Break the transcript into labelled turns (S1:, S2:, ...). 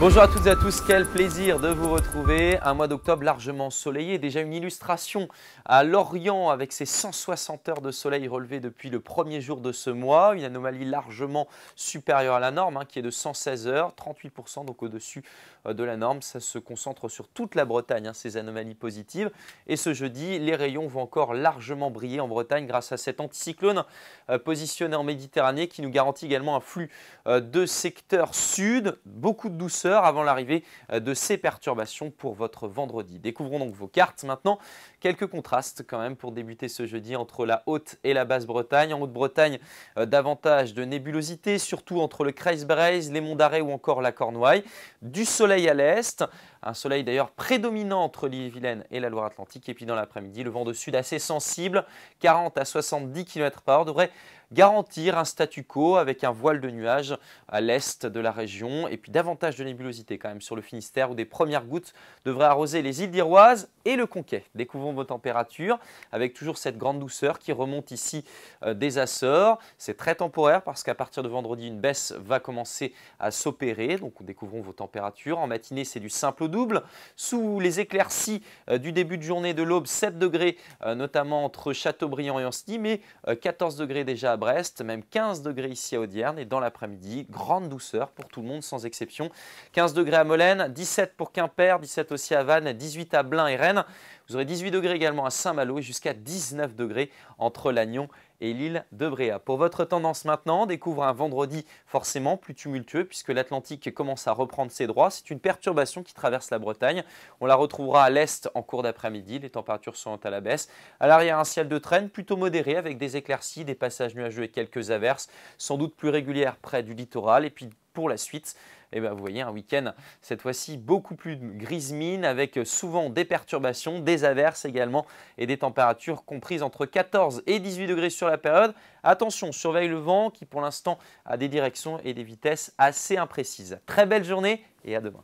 S1: Bonjour à toutes et à tous, quel plaisir de vous retrouver. Un mois d'octobre largement ensoleillé, déjà une illustration à l'Orient avec ses 160 heures de soleil relevées depuis le premier jour de ce mois, une anomalie largement supérieure à la norme hein, qui est de 116 heures, 38% donc au-dessus euh, de la norme. Ça se concentre sur toute la Bretagne, hein, ces anomalies positives. Et ce jeudi, les rayons vont encore largement briller en Bretagne grâce à cet anticyclone euh, positionné en Méditerranée qui nous garantit également un flux euh, de secteur sud, beaucoup de douceur avant l'arrivée euh, de ces perturbations pour votre vendredi. Découvrons donc vos cartes maintenant. Quelques contrastes quand même pour débuter ce jeudi entre la Haute et la Basse-Bretagne. En Haute-Bretagne, euh, davantage de nébulosité, surtout entre le Kreisbreis, les Monts d'Arrée ou encore la Cornouaille. Du soleil à l'est, un soleil d'ailleurs prédominant entre l'île Vilaine et la Loire-Atlantique. Et puis dans l'après-midi, le vent de sud assez sensible, 40 à 70 km par heure, devrait garantir un statu quo avec un voile de nuages à l'est de la région et puis davantage de nébulosité quand même sur le Finistère où des premières gouttes devraient arroser les îles d'Iroise et le Conquet. Découvrons vos températures avec toujours cette grande douceur qui remonte ici euh, des Açores. C'est très temporaire parce qu'à partir de vendredi, une baisse va commencer à s'opérer. Donc découvrons vos températures. En matinée, c'est du simple au double. Sous les éclaircies euh, du début de journée de l'aube, 7 degrés euh, notamment entre Châteaubriand et Ancenis, mais 14 degrés déjà à Brest, même 15 degrés ici à Audierne. Et dans l'après-midi, grande douceur pour tout le monde sans exception. 15 degrés à Molène, 17 pour Quimper, 17 aussi à Vannes, 18 à Blain et Rennes. Vous aurez 18 degrés également à Saint-Malo et jusqu'à 19 degrés entre Lannion et l'île de Bréa. Pour votre tendance maintenant, on découvre un vendredi forcément plus tumultueux puisque l'Atlantique commence à reprendre ses droits. C'est une perturbation qui traverse la Bretagne. On la retrouvera à l'est en cours d'après-midi. Les températures sont à la baisse. À l'arrière, un ciel de traîne plutôt modéré avec des éclaircies, des passages nuageux et quelques averses, sans doute plus régulières près du littoral. Et puis pour la suite, eh ben, vous voyez un week-end cette fois-ci beaucoup plus grise mine avec souvent des perturbations, des des averses également et des températures comprises entre 14 et 18 degrés sur la période. Attention, surveille le vent qui pour l'instant a des directions et des vitesses assez imprécises. Très belle journée et à demain.